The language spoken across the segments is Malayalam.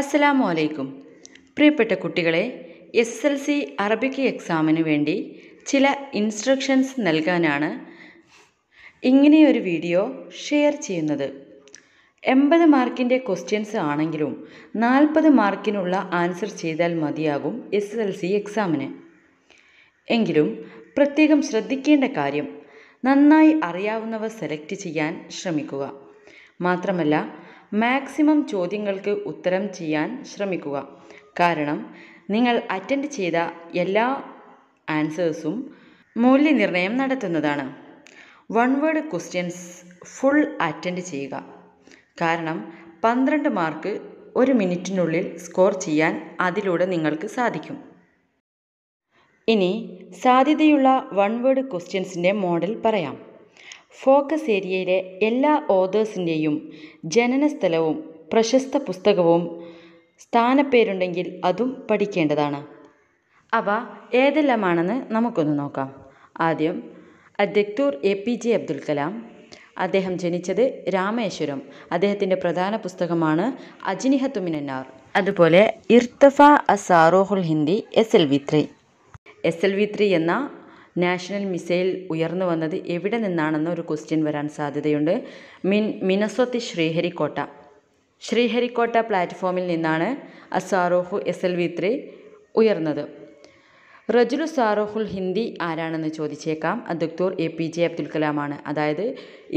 അസ്സലാമു അലൈക്കും പ്രിയപ്പെട്ട കുട്ടികളെ എസ് എൽ സി അറബിക് എക്സാമിന് വേണ്ടി ചില ഇൻസ്ട്രക്ഷൻസ് നൽകാനാണ് ഇങ്ങനെയൊരു വീഡിയോ ഷെയർ ചെയ്യുന്നത് എൺപത് മാർക്കിൻ്റെ ക്വസ്റ്റ്യൻസ് ആണെങ്കിലും നാൽപ്പത് മാർക്കിനുള്ള ആൻസർ ചെയ്താൽ മതിയാകും എസ് എൽ സി എക്സാമിന് എങ്കിലും പ്രത്യേകം ശ്രദ്ധിക്കേണ്ട കാര്യം നന്നായി അറിയാവുന്നവ സെലക്ട് ചെയ്യാൻ ശ്രമിക്കുക മാത്രമല്ല മാക്സിമം ചോദ്യങ്ങൾക്ക് ഉത്തരം ചെയ്യാൻ ശ്രമിക്കുക കാരണം നിങ്ങൾ അറ്റൻഡ് ചെയ്ത എല്ലാ ആൻസേഴ്സും മൂല്യനിർണ്ണയം നടത്തുന്നതാണ് one word questions full attend ചെയ്യുക കാരണം പന്ത്രണ്ട് മാർക്ക് ഒരു മിനിറ്റിനുള്ളിൽ സ്കോർ ചെയ്യാൻ അതിലൂടെ നിങ്ങൾക്ക് സാധിക്കും ഇനി സാധ്യതയുള്ള വൺ വേർഡ് ക്വസ്റ്റ്യൻസിൻ്റെ മോഡൽ പറയാം ഫോക്കസ് ഏരിയയിലെ എല്ലാ ഓതേഴ്സിൻ്റെയും ജനനസ്ഥലവും പ്രശസ്ത പുസ്തകവും സ്ഥാനപ്പേരുണ്ടെങ്കിൽ അതും പഠിക്കേണ്ടതാണ് അവ ഏതെല്ലാമാണെന്ന് നമുക്കൊന്ന് നോക്കാം ആദ്യം അധ്യക്തൂർ A P J Abdul Kalam അദ്ദേഹം ജനിച്ചത് രാമേശ്വരം അദ്ദേഹത്തിൻ്റെ പ്രധാന പുസ്തകമാണ് അജിനിഹത്തുമിനാർ അതുപോലെ ഇർത്തഫ അസാറോഹുൽ ഹിന്ദി S L V three S L V three എന്ന നാഷണൽ മിസൈൽ ഉയർന്നു വന്നത് എവിടെ നിന്നാണെന്ന് ഒരു ക്വസ്റ്റ്യൻ വരാൻ സാധ്യതയുണ്ട് മിൻ മിനസ്വത്ത് ശ്രീഹരിക്കോട്ട ശ്രീഹരിക്കോട്ട പ്ലാറ്റ്ഫോമിൽ നിന്നാണ് അസാറോഹു എസ് എൽ വി ത്രീ ഉയർന്നത് റജുലു സാറോഹുൽ ഹിന്ദി ആരാണെന്ന് ചോദിച്ചേക്കാം doctor A P J Abdul കലാമാണ് അതായത്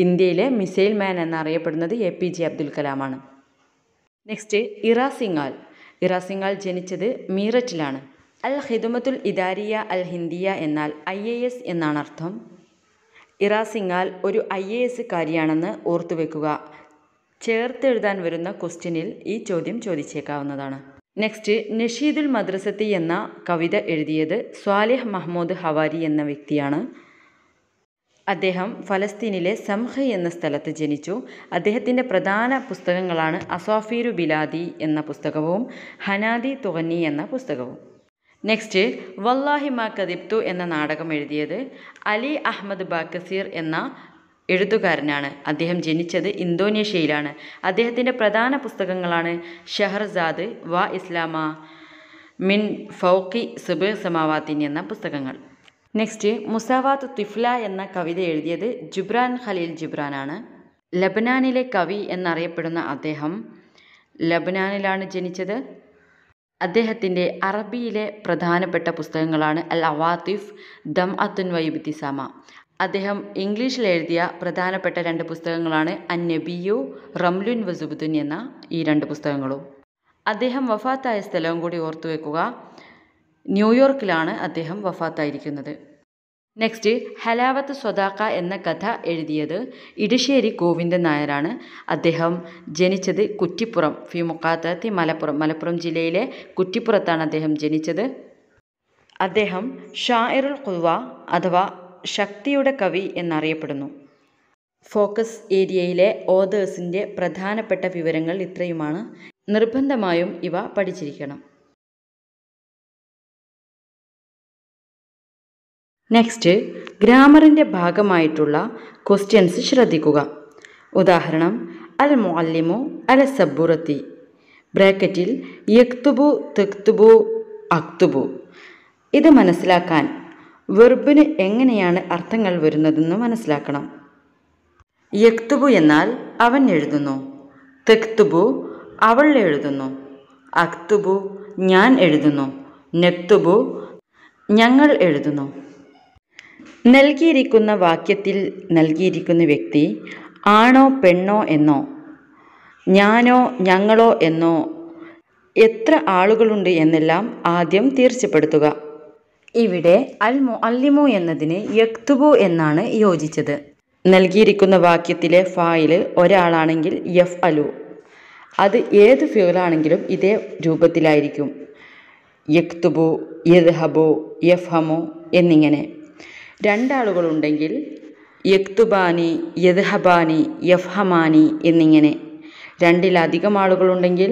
ഇന്ത്യയിലെ മിസൈൽ മാൻ എന്നറിയപ്പെടുന്നത് എ പി ജെ അബ്ദുൽ കലാമാണ് നെക്സ്റ്റ് ഇറ സിംഗാൽ ഇറ സിംഗാൽ ജനിച്ചത് മീററ്റിലാണ് അൽ ഹിദുമത്തുൽ ഇദാരിയ അൽ ഹിന്ദിയ എന്നാൽ ഐ എ എസ് എന്നാണ് അർത്ഥം ഇറാസിങ്ങാൽ ഒരു ഐ എ എസ്സുകാരിയാണെന്ന് ഓർത്തുവെക്കുക ചേർത്തെഴുതാൻ വരുന്ന ക്വസ്റ്റ്യനിൽ ഈ ചോദ്യം ചോദിച്ചേക്കാവുന്നതാണ് നെക്സ്റ്റ് നഷീദുൽ മദ്രസത്തി എന്ന കവിത എഴുതിയത് സ്വാലിഹ് മഹ്മൂദ് ഹവാരി എന്ന വ്യക്തിയാണ് അദ്ദേഹം ഫലസ്തീനിലെ സംഹ എന്ന സ്ഥലത്ത് ജനിച്ചു അദ്ദേഹത്തിൻ്റെ പ്രധാന പുസ്തകങ്ങളാണ് അസോഫീരു ബിലാദി എന്ന പുസ്തകവും ഹനാദി തുഗന്നി എന്ന പുസ്തകവും നെക്സ്റ്റ് വല്ലാഹി മാ കദിബ്തു എന്ന നാടകം എഴുതിയത് അലി അഹമ്മദ് ബാക്കസീർ എന്ന എഴുത്തുകാരനാണ് അദ്ദേഹം ജനിച്ചത് ഇന്തോനേഷ്യയിലാണ് അദ്ദേഹത്തിൻ്റെ പ്രധാന പുസ്തകങ്ങളാണ് ഷഹർസാദ് വ ഇസ്ലാമ മിൻ ഫൗക്കി സുബ് സമാവാത്തിൻ എന്ന പുസ്തകങ്ങൾ നെക്സ്റ്റ് മുസാവാത്ത് തിഫ്ല എന്ന കവിത എഴുതിയത് ജുബ്രാൻ ഖലീൽ ജുബ്രാനാണ് ലബനാനിലെ കവി എന്നറിയപ്പെടുന്ന അദ്ദേഹം ലബനാനിലാണ് ജനിച്ചത് അദ്ദേഹത്തിൻ്റെ അറബിയിലെ പ്രധാനപ്പെട്ട പുസ്തകങ്ങളാണ് അൽ അവാത്തിഫ് ദം അത്തുൻ വൈബിത്തിസാമ അദ്ദേഹം ഇംഗ്ലീഷിൽ എഴുതിയ പ്രധാനപ്പെട്ട രണ്ട് പുസ്തകങ്ങളാണ് അൻ നബിയു റംലുൻ വസുബുദ്ദുൻ എന്ന ഈ രണ്ട് പുസ്തകങ്ങളും അദ്ദേഹം വഫാത്തായ സ്ഥലവും കൂടി ഓർത്തു വെക്കുക ന്യൂയോർക്കിലാണ് അദ്ദേഹം വഫാത്തായിരിക്കുന്നത് നെക്സ്റ്റ് ഹലാവത്ത് സ്വദാക്ക എന്ന കഥ എഴുതിയത് ഇടശ്ശേരി ഗോവിന്ദൻ നായരാണ് അദ്ദേഹം ജനിച്ചത് കുറ്റിപ്പുറം ഫി മലപ്പുറം മലപ്പുറം ജില്ലയിലെ കുറ്റിപ്പുറത്താണ് അദ്ദേഹം ജനിച്ചത് അദ്ദേഹം ഷായറുൽ കുവ അഥവാ ശക്തിയുടെ കവി എന്നറിയപ്പെടുന്നു ഫോക്കസ് ഏരിയയിലെ ഓതേഴ്സിൻ്റെ പ്രധാനപ്പെട്ട വിവരങ്ങൾ ഇത്രയുമാണ് നിർബന്ധമായും ഇവ പഠിച്ചിരിക്കണം നെക്സ്റ്റ് ഗ്രാമറിൻ്റെ ഭാഗമായിട്ടുള്ള ക്വസ്റ്റ്യൻസ് ശ്രദ്ധിക്കുക ഉദാഹരണം അൽ മുഅല്ലിമു അൽ സബുറത്തി ബ്രാക്കറ്റിൽ യക്തുബു തെക്തുബു അക്തുബു ഇത് മനസ്സിലാക്കാൻ വെർബിന് എങ്ങനെയാണ് അർത്ഥങ്ങൾ വരുന്നതെന്ന് മനസ്സിലാക്കണം യക്തുബു എന്നാൽ അവൻ എഴുതുന്നു തെക്തുബു അവൾ എഴുതുന്നു അക്തുബു ഞാൻ എഴുതുന്നു നെക്തുബു ഞങ്ങൾ എഴുതുന്നു നൽകിയിരിക്കുന്ന വാക്യത്തിൽ നൽകിയിരിക്കുന്ന വ്യക്തി ആണോ പെണ്ണോ എന്നോ ഞാനോ ഞങ്ങളോ എന്നോ എത്ര ആളുകളുണ്ട് എന്നെല്ലാം ആദ്യം തീർച്ചപ്പെടുത്തുക ഇവിടെ അൽ മൊ അല്ലിമോ എന്നതിന് യക്തുബു എന്നാണ് യോജിച്ചത് നൽകിയിരിക്കുന്ന വാക്യത്തിലെ ഫായിൽ ഒരാളാണെങ്കിൽ യഫ് അലു അത് ഏത് ഫ്യൂലാണെങ്കിലും ഇതേ രൂപത്തിലായിരിക്കും യക്തുബു യദ്ഹബു യഫ്ഹമു എന്നിങ്ങനെ രണ്ടാളുകളുണ്ടെങ്കിൽ യക്തുബാനി യദ്ഹബാനി യഫ്ഹമാനി എന്നിങ്ങനെ രണ്ടിലധികം ആളുകളുണ്ടെങ്കിൽ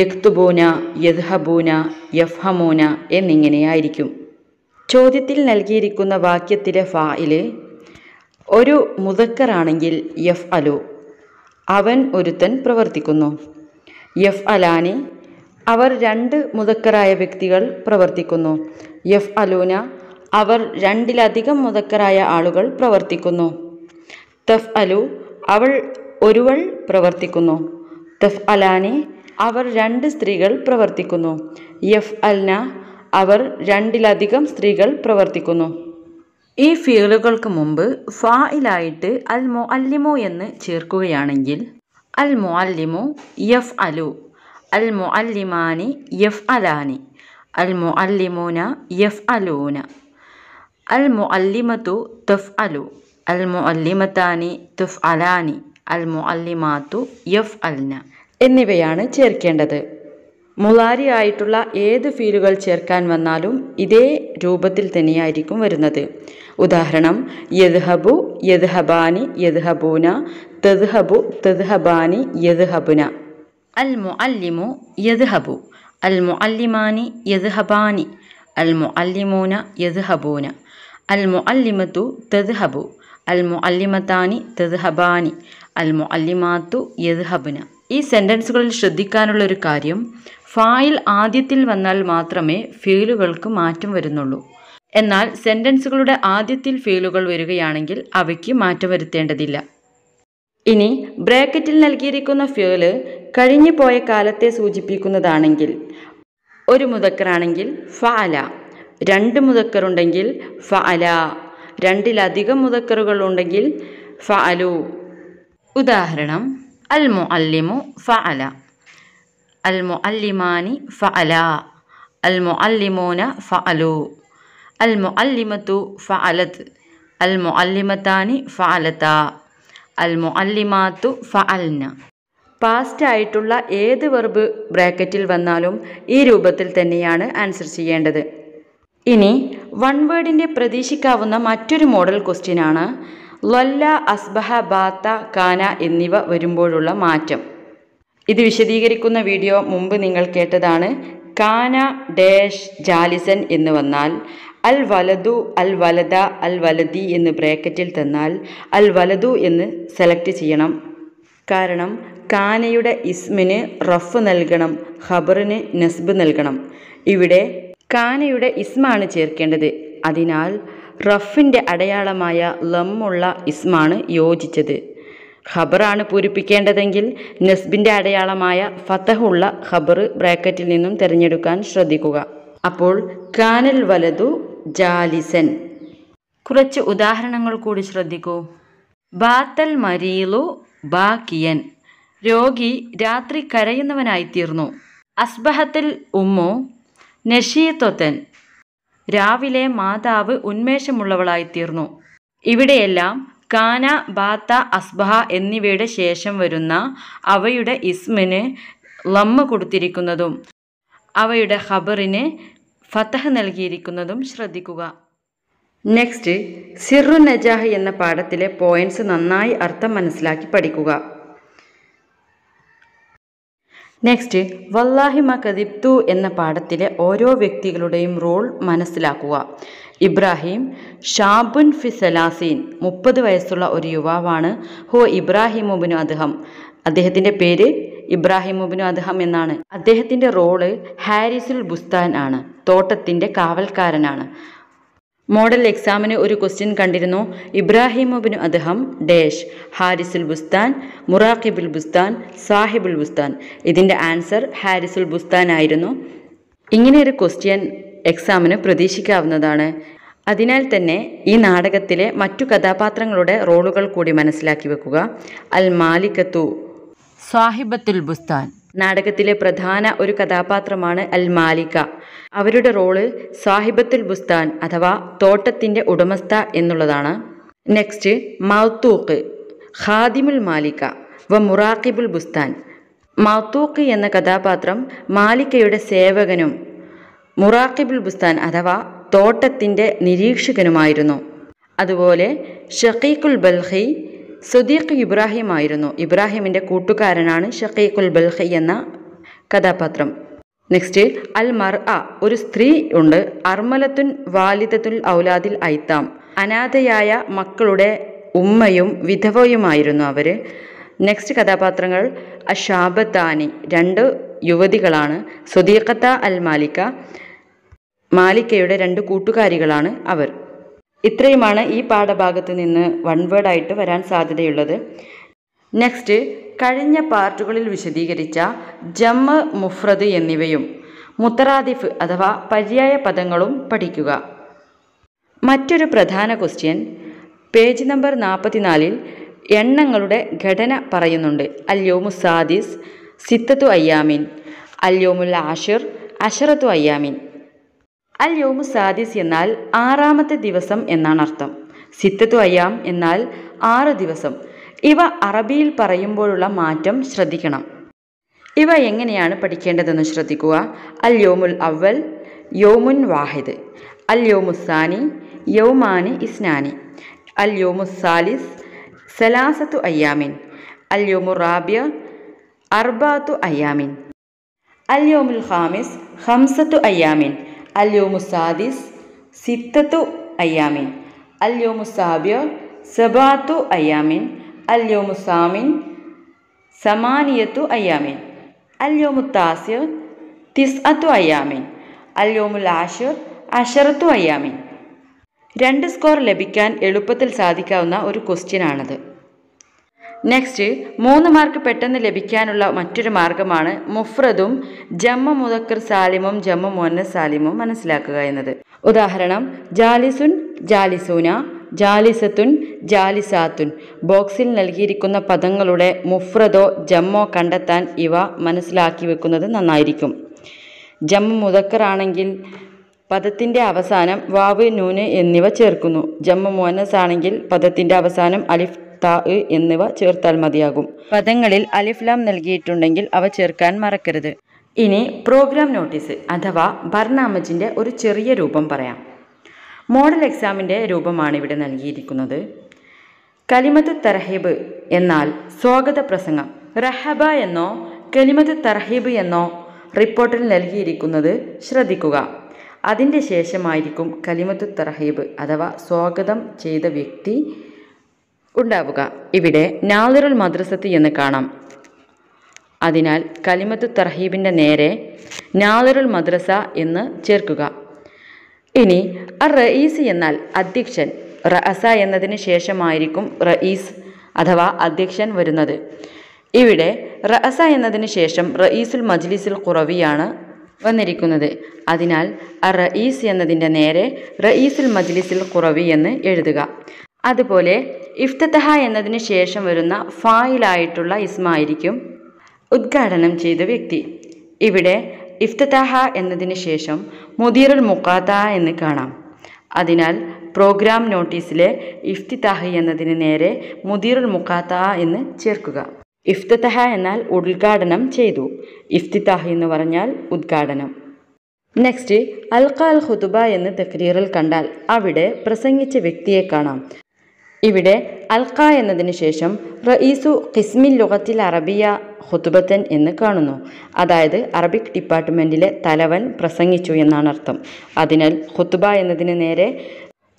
യക്തുബൂന യദ്ഹബൂന യഫ്ഹമൂന എന്നിങ്ങനെയായിരിക്കും ചോദ്യത്തിൽ നൽകിയിരിക്കുന്ന വാക്യത്തിലെ ഫായില് ഒരു മുതക്കറാണെങ്കിൽ യഫ് അലു അവൻ ഒരുത്തൻ പ്രവർത്തിക്കുന്നു യഫ് അലാനി അവർ രണ്ട് മുതക്കറായ വ്യക്തികൾ പ്രവർത്തിക്കുന്നു യഫ് അലൂന അവർ രണ്ടിലധികം മുതക്കരായ ആളുകൾ പ്രവർത്തിക്കുന്നു തഫ് അലു അവൾ ഒരുവൾ പ്രവർത്തിക്കുന്നു തഫ് അലാനെ അവർ രണ്ട് സ്ത്രീകൾ പ്രവർത്തിക്കുന്നു യഫ് അൽന അവർ രണ്ടിലധികം സ്ത്രീകൾ പ്രവർത്തിക്കുന്നു ഈ ഫീലുകൾക്ക് മുമ്പ് ഫായിലായിട്ട് അൽമോ അല്ലിമോ എന്ന് ചേർക്കുകയാണെങ്കിൽ അൽമോ അല്ലിമോ യഫ് അലു അൽമോ അല്ലിമാനി യഫ് അലാനി അൽമോ അല്ലിമോന യഫ് അലൂന അൽ മുഅല്ലിമത്തു തുഫ് അലു അൽ മുഅല്ലിമത്താനി തുഫ് അലാനി അൽ യഫ് അൽന എന്നിവയാണ് ചേർക്കേണ്ടത് മുലാരി ആയിട്ടുള്ള ഏത് ഫീലുകൾ ചേർക്കാൻ വന്നാലും ഇതേ രൂപത്തിൽ തന്നെയായിരിക്കും വരുന്നത് ഉദാഹരണം യദ്ഹബു യദ്ഹബാനി യദ്ഹബൂന തദ്ഹബു തദ്ഹബാനി യദ്ഹബുന അൽ മുഅല്ലിമു യദ്ഹബു അൽ മുഅല്ലിമാനി യദ്ഹബാനി അൽ മുഅല്ലിമൂന യദ്ഹബൂന അൽ മുഅല്ലിമത്തു തെദ്ഹബു അൽ മുഅല്ലിമത്താനി തെദ്ഹബാനി അൽ മുഅല്ലിമാത്തു യദ്ഹബുന ഈ സെൻറ്റൻസുകളിൽ ശ്രദ്ധിക്കാനുള്ള ഒരു കാര്യം ഫായിൽ ആദ്യത്തിൽ വന്നാൽ മാത്രമേ ഫീലുകൾക്ക് മാറ്റം വരുന്നുള്ളൂ എന്നാൽ സെൻറ്റൻസുകളുടെ ആദ്യത്തിൽ ഫീലുകൾ വരികയാണെങ്കിൽ അവയ്ക്ക് മാറ്റം വരുത്തേണ്ടതില്ല ഇനി ബ്രാക്കറ്റിൽ നൽകിയിരിക്കുന്ന ഫ്യൂല് കഴിഞ്ഞു പോയ കാലത്തെ സൂചിപ്പിക്കുന്നതാണെങ്കിൽ ഒരു മുതക്കറാണെങ്കിൽ ഫാല രണ്ട് മുതക്കറുണ്ടെങ്കിൽ ഫ അല രണ്ടിലധികം മുതക്കറുകൾ ഉണ്ടെങ്കിൽ ഫ അലു ഉദാഹരണം അൽമു അല്ലിമു ഫ അല അൽമു അല്ലിമാനി ഫ അല അൽമു അല്ലിമോന ഫ അലു അൽമു അല്ലിമത്തു ഫ അലത്ത് അൽമു അല്ലിമത്താനി ഫ അലത്ത അൽമു അല്ലിമാത്തു ഫ അൽന പാസ്റ്റ് ആയിട്ടുള്ള ഏത് വെർബ് ബ്രാക്കറ്റിൽ വന്നാലും ഈ രൂപത്തിൽ തന്നെയാണ് ആൻസർ ചെയ്യേണ്ടത് ഇനി വൺ വേർഡിൻ്റെ പ്രതീക്ഷിക്കാവുന്ന മറ്റൊരു മോഡൽ ക്വസ്റ്റ്യനാണ് ലൊല്ല അസ്ബഹ ബാത്ത കാന എന്നിവ വരുമ്പോഴുള്ള മാറ്റം ഇത് വിശദീകരിക്കുന്ന വീഡിയോ മുമ്പ് നിങ്ങൾ കേട്ടതാണ് കാന ഡേഷ് ജാലിസൻ എന്ന് വന്നാൽ അൽ വലതു അൽ വലദ അൽ വലതി എന്ന് ബ്രാക്കറ്റിൽ തന്നാൽ അൽ വലതു എന്ന് സെലക്ട് ചെയ്യണം കാരണം കാനയുടെ ഇസ്മിന് റഫ് നൽകണം ഖബറിന് നസ്ബ് നൽകണം ഇവിടെ കാനയുടെ ഇസ്മാണ് ചേർക്കേണ്ടത് അതിനാൽ റഫിൻ്റെ അടയാളമായ ലമ്മുള്ള ഇസ്മാണ് യോജിച്ചത് ഖബറാണ് പൂരിപ്പിക്കേണ്ടതെങ്കിൽ നസ്ബിൻ്റെ അടയാളമായ ഫതഹുള്ള ഖബർ ബ്രാക്കറ്റിൽ നിന്നും തിരഞ്ഞെടുക്കാൻ ശ്രദ്ധിക്കുക അപ്പോൾ കാനൽ വലതു ജാലിസൻ കുറച്ച് ഉദാഹരണങ്ങൾ കൂടി ശ്രദ്ധിക്കൂ ബാത്തൽ മരീലു ബാക്കിയൻ രോഗി രാത്രി കരയുന്നവനായിത്തീർന്നു അസ്ബഹത്തിൽ ഉമ്മു നെഷീത്വത്തൻ രാവിലെ മാതാവ് ഉന്മേഷമുള്ളവളായിത്തീർന്നു ഇവിടെയെല്ലാം കാന ബാത്ത അസ്ബഹ എന്നിവയുടെ ശേഷം വരുന്ന അവയുടെ ഇസ്മിന് ലമ്മ കൊടുത്തിരിക്കുന്നതും അവയുടെ ഖബറിന് ഫതഹ് നൽകിയിരിക്കുന്നതും ശ്രദ്ധിക്കുക നെക്സ്റ്റ് സിറു നജാഹ് എന്ന പാഠത്തിലെ പോയിന്റ്സ് നന്നായി അർത്ഥം മനസ്സിലാക്കി പഠിക്കുക നെക്സ്റ്റ് വല്ലാഹി മകദിബ്തു എന്ന പാഠത്തിലെ ഓരോ വ്യക്തികളുടെയും റോൾ മനസ്സിലാക്കുക ഇബ്രാഹിം ഷാബുൻ ഫിസലാസീൻ മുപ്പത് വയസ്സുള്ള ഒരു യുവാവാണ് ഹോ ഇബ്രാഹിമുബിനു അദ്ദേഹം അദ്ദേഹത്തിൻ്റെ പേര് ഇബ്രാഹിമുബിനു അദ്ദേഹം എന്നാണ് അദ്ദേഹത്തിൻ്റെ റോള് ഹാരിസുൽ ബുസ്താൻ ആണ് തോട്ടത്തിൻ്റെ കാവൽക്കാരനാണ് മോഡൽ എക്സാമിന് ഒരു ക്വസ്റ്റ്യൻ കണ്ടിരുന്നു ഇബ്രാഹിമോബിന് അദ്ദേഹം ഡേഷ് ഹാരിസുൽ ബുസ്താൻ മുറാഖിബുൽ ബുസ്താൻ സാഹിബുൽ ബുസ്താൻ ഇതിൻ്റെ ആൻസർ ഹാരിസുൽ ബുസ്താൻ ആയിരുന്നു ഇങ്ങനെ ഒരു ക്വസ്റ്റ്യൻ എക്സാമിന് പ്രതീക്ഷിക്കാവുന്നതാണ് അതിനാൽ തന്നെ ഈ നാടകത്തിലെ മറ്റു കഥാപാത്രങ്ങളുടെ റോളുകൾ കൂടി മനസ്സിലാക്കി വെക്കുക അൽ മാലിക്കത്തു സാഹിബത്തുൽ ബുസ്താൻ നാടകത്തിലെ പ്രധാന ഒരു കഥാപാത്രമാണ് അൽ മാലിക അവരുടെ റോള് സാഹിബത്തുൽ ബുസ്താൻ അഥവാ തോട്ടത്തിൻ്റെ ഉടമസ്ഥ എന്നുള്ളതാണ് നെക്സ്റ്റ് മൗത്തൂക്ക് ഖാദിമുൽ മാലിക വ മുറാഖിബുൽ ബുസ്താൻ മൗത്തൂക്ക് എന്ന കഥാപാത്രം മാലിക്കയുടെ സേവകനും മുറാഖിബുൽ ബുസ്താൻ അഥവാ തോട്ടത്തിൻ്റെ നിരീക്ഷകനുമായിരുന്നു അതുപോലെ ഷക്കീഖുൽ ബൽഹി സുദീഖ് ഇബ്രാഹിമായിരുന്നു ഇബ്രാഹിമിന്റെ കൂട്ടുകാരനാണ് ഷക്കീഖുൽ ബൽഹി എന്ന കഥാപാത്രം നെക്സ്റ്റ് അൽ മർ അ ഒരു സ്ത്രീ ഉണ്ട് അർമലത്തുൻ വാലിദത്തുൽ ഔലാദിൽ ഐത്താം അനാഥയായ മക്കളുടെ ഉമ്മയും വിധവയുമായിരുന്നു അവര് നെക്സ്റ്റ് കഥാപാത്രങ്ങൾ അഷാബത്താനി രണ്ട് യുവതികളാണ് സുദീഖത്ത അൽ മാലിക മാലിക്കയുടെ രണ്ട് കൂട്ടുകാരികളാണ് അവർ ഇത്രയുമാണ് ഈ പാഠഭാഗത്ത് നിന്ന് വൺ വേർഡായിട്ട് വരാൻ സാധ്യതയുള്ളത് നെക്സ്റ്റ് കഴിഞ്ഞ പാർട്ടുകളിൽ വിശദീകരിച്ച ജമ്മ മുഫ്രദ് എന്നിവയും മുത്തറാദിഫ് അഥവാ പര്യായ പദങ്ങളും പഠിക്കുക മറ്റൊരു പ്രധാന ക്വസ്റ്റ്യൻ പേജ് നമ്പർ നാൽപ്പത്തിനാലിൽ എണ്ണങ്ങളുടെ ഘടന പറയുന്നുണ്ട് അല്യോമു സാദിസ് സിത്തത്തു അയ്യാമിൻ അല്യോമുൽ ആഷിർ അഷറത്തു അയ്യാമിൻ അൽ യൗമു സാദിസ് എന്നാൽ ആറാമത്തെ ദിവസം എന്നാണ് അർത്ഥം സിത്തത്തു അയ്യാം എന്നാൽ ആറ് ദിവസം ഇവ അറബിയിൽ പറയുമ്പോഴുള്ള മാറ്റം ശ്രദ്ധിക്കണം ഇവ എങ്ങനെയാണ് പഠിക്കേണ്ടതെന്ന് ശ്രദ്ധിക്കുക അൽ യോമുൽ അവൽ യോമുൻ വാഹിദ് അൽ യോമുസാനി യൗമാനി ഇസ്നാനി അൽ യോമുസാലിസ് സലാസത്തു അയ്യാമിൻ അൽ യോമു റാബിയ അർബാത്തു അയ്യാമിൻ അൽ യോമുൽ ഹാമിസ് ഹംസത്തു അയ്യാമിൻ സാദിസ് സിത്തത്തു അയ്യാമിൻ അല്യോമുസാബിയോ സബാത്തു അയ്യാമിൻ സാമിൻ സമാനിയത്തു അയ്യാമിൻ തിസ് അത്തു അയ്യാമിൻ അല്യോമുൽ ആഷിർ അഷറത്തു അയ്യാമിൻ രണ്ട് സ്കോർ ലഭിക്കാൻ എളുപ്പത്തിൽ സാധിക്കാവുന്ന ഒരു ക്വസ്റ്റ്യനാണത് നെക്സ്റ്റ് മൂന്ന് മാർക്ക് പെട്ടെന്ന് ലഭിക്കാനുള്ള മറ്റൊരു മാർഗമാണ് മുഫ്രദും ജമ്മ മുദക്കർ സാലിമും ജമ്മ മോന്ന സാലിമും മനസ്സിലാക്കുക എന്നത് ഉദാഹരണം ജാലിസുൻ ജാലിസൂന ജാലിസത്തുൻ ജാലിസാത്തുൻ ബോക്സിൽ നൽകിയിരിക്കുന്ന പദങ്ങളുടെ മുഫ്രദോ ജമ്മോ കണ്ടെത്താൻ ഇവ മനസ്സിലാക്കി വെക്കുന്നത് നന്നായിരിക്കും ജമ്മ മുദക്കർ ആണെങ്കിൽ പദത്തിൻ്റെ അവസാനം വാവ് നൂന് എന്നിവ ചേർക്കുന്നു ജമ്മ മോനസ് ആണെങ്കിൽ പദത്തിൻ്റെ അവസാനം അലിഫ് താ എന്നിവ ചേർത്താൽ മതിയാകും പദങ്ങളിൽ അലിഫ്ലാം നൽകിയിട്ടുണ്ടെങ്കിൽ അവ ചേർക്കാൻ മറക്കരുത് ഇനി പ്രോഗ്രാം നോട്ടീസ് അഥവാ ബർനാമജിൻ്റെ ഒരു ചെറിയ രൂപം പറയാം മോഡൽ എക്സാമിൻ്റെ രൂപമാണ് ഇവിടെ നൽകിയിരിക്കുന്നത് കലിമത്ത് തർഹീബ് എന്നാൽ സ്വാഗത പ്രസംഗം റഹബ എന്നോ കലിമത്ത് തർഹീബ് എന്നോ റിപ്പോർട്ടിൽ നൽകിയിരിക്കുന്നത് ശ്രദ്ധിക്കുക അതിൻ്റെ ശേഷമായിരിക്കും കലിമത്ത് തർഹീബ് അഥവാ സ്വാഗതം ചെയ്ത വ്യക്തി ഉണ്ടാവുക ഇവിടെ നാദിറുൽ മദ്രസത്ത് എന്ന് കാണാം അതിനാൽ കലിമത്ത് തർഹീബിൻ്റെ നേരെ നാദിറുൽ മദ്രസ എന്ന് ചേർക്കുക ഇനി അർ എന്നാൽ അധ്യക്ഷൻ റഅസ എന്നതിന് ശേഷമായിരിക്കും റഈസ് അഥവാ അധ്യക്ഷൻ വരുന്നത് ഇവിടെ റഅസ എന്നതിന് ശേഷം റഈസുൽ മജ്ലിസുൽ കുറവിയാണ് വന്നിരിക്കുന്നത് അതിനാൽ അ റയീസ് എന്നതിൻ്റെ നേരെ റഈസുൽ മജ്ലിസുൽ കുറവി എന്ന് എഴുതുക അതുപോലെ ഇഫ്തത്തഹ എന്നതിന് ശേഷം വരുന്ന ഫായിലായിട്ടുള്ള ഇസ്മായിരിക്കും ഉദ്ഘാടനം ചെയ്ത വ്യക്തി ഇവിടെ ഇഫ്തത്തഹ എന്നതിന് ശേഷം മുദീറുൽ മുക്കാത്ത എന്ന് കാണാം അതിനാൽ പ്രോഗ്രാം നോട്ടീസിലെ ഇഫ്തിതാഹ് എന്നതിന് നേരെ മുദീറുൽ മുക്കാത്ത എന്ന് ചേർക്കുക ഇഫ്തിതഹ എന്നാൽ ഉദ്ഘാടനം ചെയ്തു ഇഫ്തിതാഹ് എന്ന് പറഞ്ഞാൽ ഉദ്ഘാടനം നെക്സ്റ്റ് അൽഖ അൽ ഖുതുബ എന്ന് തക്രീറിൽ കണ്ടാൽ അവിടെ പ്രസംഗിച്ച വ്യക്തിയെ കാണാം ഇവിടെ അൽക്ക എന്നതിന് ശേഷം റഈസു ഖിസ്മിൻ ലുഗത്തിൽ അറബിയ ഹുതുബത്തൻ എന്ന് കാണുന്നു അതായത് അറബിക് ഡിപ്പാർട്ട്മെൻറ്റിലെ തലവൻ പ്രസംഗിച്ചു എന്നാണ് അർത്ഥം അതിനാൽ ഹുത്തുബ എന്നതിന് നേരെ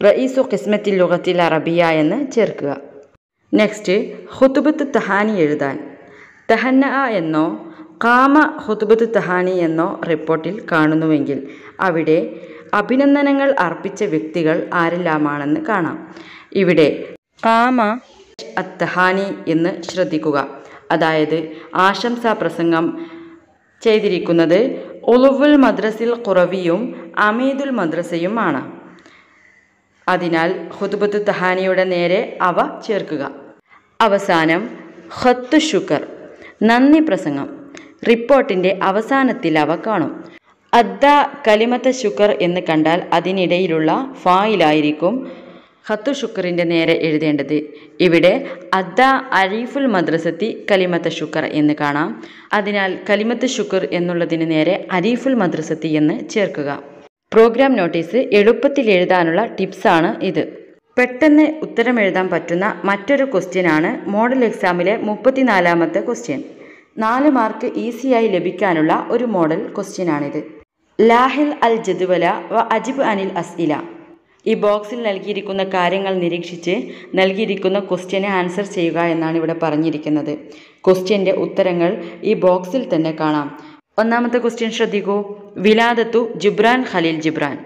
റഈസു ഖിസ്മത്തിൽ ലുഗത്തിൽ അറബിയ എന്ന് ചേർക്കുക നെക്സ്റ്റ് ഹുതുബത്ത് തഹാനി എഴുതാൻ തഹന്ന എന്നോ കാമ ഹുതുബത്ത് തഹാനി എന്നോ റിപ്പോർട്ടിൽ കാണുന്നുവെങ്കിൽ അവിടെ അഭിനന്ദനങ്ങൾ അർപ്പിച്ച വ്യക്തികൾ ആരെല്ലാമാണെന്ന് കാണാം ഇവിടെ കാമ അത്തഹാനി എന്ന് ശ്രദ്ധിക്കുക അതായത് ആശംസാ പ്രസംഗം ചെയ്തിരിക്കുന്നത് ഒളുവുൽ മദ്രസിൽ കുറവിയും അമീദുൽ മദ്രസയുമാണ് അതിനാൽ ഹുതുബത്ത് തഹാനിയുടെ നേരെ അവ ചേർക്കുക അവസാനം ഹത്തു ഷുക്കർ നന്ദി പ്രസംഗം റിപ്പോർട്ടിൻ്റെ അവസാനത്തിൽ അവ കാണും അദ്ദ കലിമത്ത ഷുക്കർ എന്ന് കണ്ടാൽ അതിനിടയിലുള്ള ഫായിലായിരിക്കും ഹത്തു ഷുക്കറിൻ്റെ നേരെ എഴുതേണ്ടത് ഇവിടെ അദ്ദ അരീഫുൽ മദ്രസത്തി കലിമത്ത് ഷുക്കർ എന്ന് കാണാം അതിനാൽ കലിമത്ത് ഷുക്കർ എന്നുള്ളതിന് നേരെ അരീഫുൽ മദ്രസത്തി എന്ന് ചേർക്കുക പ്രോഗ്രാം നോട്ടീസ് എളുപ്പത്തിൽ എഴുതാനുള്ള ടിപ്സാണ് ഇത് പെട്ടെന്ന് ഉത്തരം എഴുതാൻ പറ്റുന്ന മറ്റൊരു ക്വസ്റ്റ്യനാണ് മോഡൽ എക്സാമിലെ മുപ്പത്തിനാലാമത്തെ ക്വസ്റ്റ്യൻ നാല് മാർക്ക് ഈസിയായി ലഭിക്കാനുള്ള ഒരു മോഡൽ ക്വസ്റ്റ്യനാണിത് ലാഹിൽ അൽ ജദുവല വ അജിബ് അനിൽ അസ്ഇല ഈ ബോക്സിൽ നൽകിയിരിക്കുന്ന കാര്യങ്ങൾ നിരീക്ഷിച്ച് നൽകിയിരിക്കുന്ന ക്വസ്റ്റ്യന് ആൻസർ ചെയ്യുക എന്നാണ് ഇവിടെ പറഞ്ഞിരിക്കുന്നത് ക്വസ്റ്റ്യൻ്റെ ഉത്തരങ്ങൾ ഈ ബോക്സിൽ തന്നെ കാണാം ഒന്നാമത്തെ ക്വസ്റ്റ്യൻ ശ്രദ്ധിക്കൂ വിലാദത്തു ജിബ്രാൻ ഖലീൽ ജിബ്രാൻ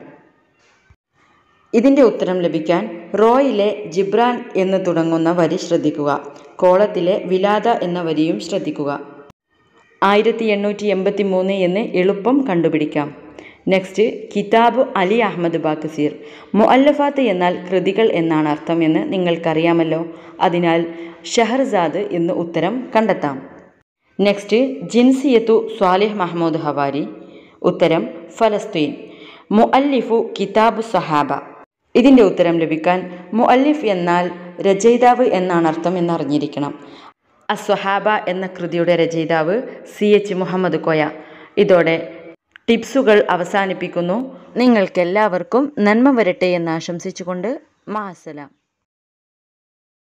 ഇതിൻ്റെ ഉത്തരം ലഭിക്കാൻ റോയിലെ ജിബ്രാൻ എന്ന് തുടങ്ങുന്ന വരി ശ്രദ്ധിക്കുക കോളത്തിലെ വിലാദ എന്ന വരിയും ശ്രദ്ധിക്കുക ആയിരത്തി എണ്ണൂറ്റി എൺപത്തി മൂന്ന് എന്ന് എളുപ്പം കണ്ടുപിടിക്കാം നെക്സ്റ്റ് കിതാബ് അലി അഹമ്മദ് ബാക്കസീർ മുഅല്ലഫാത്ത് എന്നാൽ കൃതികൾ എന്നാണ് അർത്ഥം എന്ന് നിങ്ങൾക്കറിയാമല്ലോ അതിനാൽ ഷഹർസാദ് എന്ന് ഉത്തരം കണ്ടെത്താം നെക്സ്റ്റ് ജിൻസിയത്തു സ്വാലിഹ് മഹമ്മൂദ് ഹവാരി ഉത്തരം ഫലസ്തീൻ മുഅല്ലിഫു കിതാബു സഹാബ ഇതിൻ്റെ ഉത്തരം ലഭിക്കാൻ മുഅല്ലിഫ് എന്നാൽ രചയിതാവ് എന്നാണ് അർത്ഥം എന്നറിഞ്ഞിരിക്കണം അസ്വഹാബ എന്ന കൃതിയുടെ രചയിതാവ് സി എച്ച് മുഹമ്മദ് കോയ ഇതോടെ ടിപ്സുകൾ അവസാനിപ്പിക്കുന്നു നിങ്ങൾക്കെല്ലാവർക്കും നന്മ വരട്ടെ എന്ന് ആശംസിച്ചുകൊണ്ട് മാസലാം